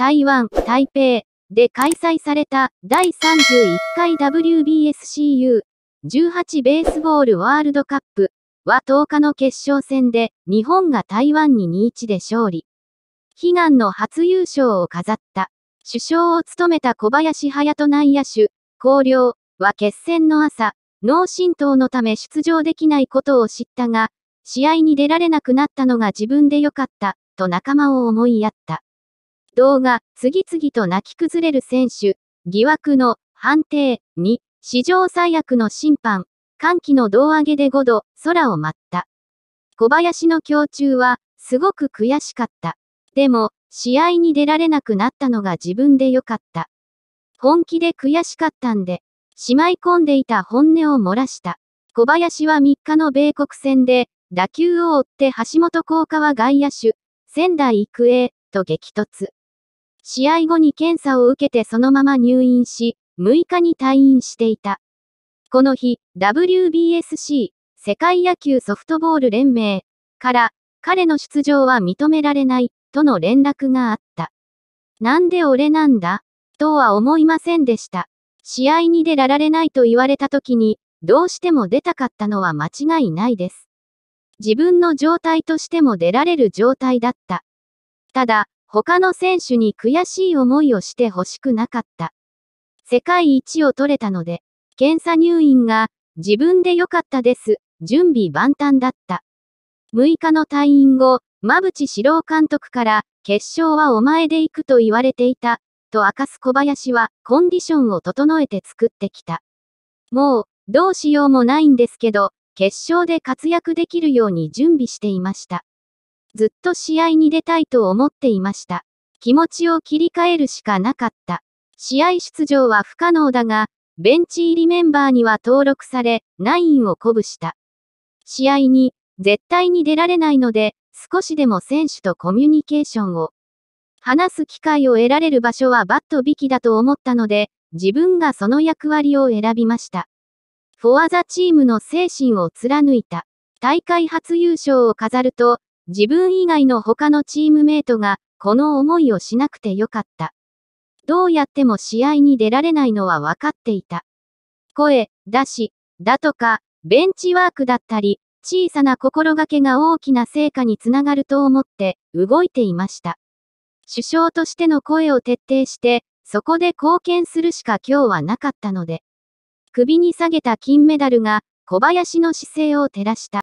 台湾、台北で開催された第31回 WBSCU18 ベースボールワールドカップは10日の決勝戦で日本が台湾に2-1で勝利。悲願の初優勝を飾った。首相を務めた小林隼人内野手、広陵は決戦の朝、脳震盪のため出場できないことを知ったが、試合に出られなくなったのが自分でよかった、と仲間を思いやった。動画、次々と泣き崩れる選手、疑惑の判定、2、史上最悪の審判、歓喜の胴上げで5度、空を舞った。小林の胸中は、すごく悔しかった。でも、試合に出られなくなったのが自分でよかった。本気で悔しかったんで、しまい込んでいた本音を漏らした。小林は3日の米国戦で、打球を追って橋本効果は外野手、仙台育英、と激突。試合後に検査を受けてそのまま入院し、6日に退院していた。この日、WBSC、世界野球ソフトボール連盟から、彼の出場は認められない、との連絡があった。なんで俺なんだとは思いませんでした。試合に出られないと言われた時に、どうしても出たかったのは間違いないです。自分の状態としても出られる状態だった。ただ、他の選手に悔しい思いをしてほしくなかった。世界一を取れたので、検査入院が自分で良かったです。準備万端だった。6日の退院後、馬淵史郎監督から決勝はお前で行くと言われていた、と明かす小林はコンディションを整えて作ってきた。もう、どうしようもないんですけど、決勝で活躍できるように準備していました。ずっと試合に出たいと思っていました。気持ちを切り替えるしかなかった。試合出場は不可能だが、ベンチ入りメンバーには登録され、ナインを鼓舞した。試合に、絶対に出られないので、少しでも選手とコミュニケーションを。話す機会を得られる場所はバット引きだと思ったので、自分がその役割を選びました。フォアザチームの精神を貫いた。大会初優勝を飾ると、自分以外の他のチームメイトが、この思いをしなくてよかった。どうやっても試合に出られないのは分かっていた。声、出し、だとか、ベンチワークだったり、小さな心がけが大きな成果につながると思って動いていました。首相としての声を徹底して、そこで貢献するしか今日はなかったので。首に下げた金メダルが小林の姿勢を照らした。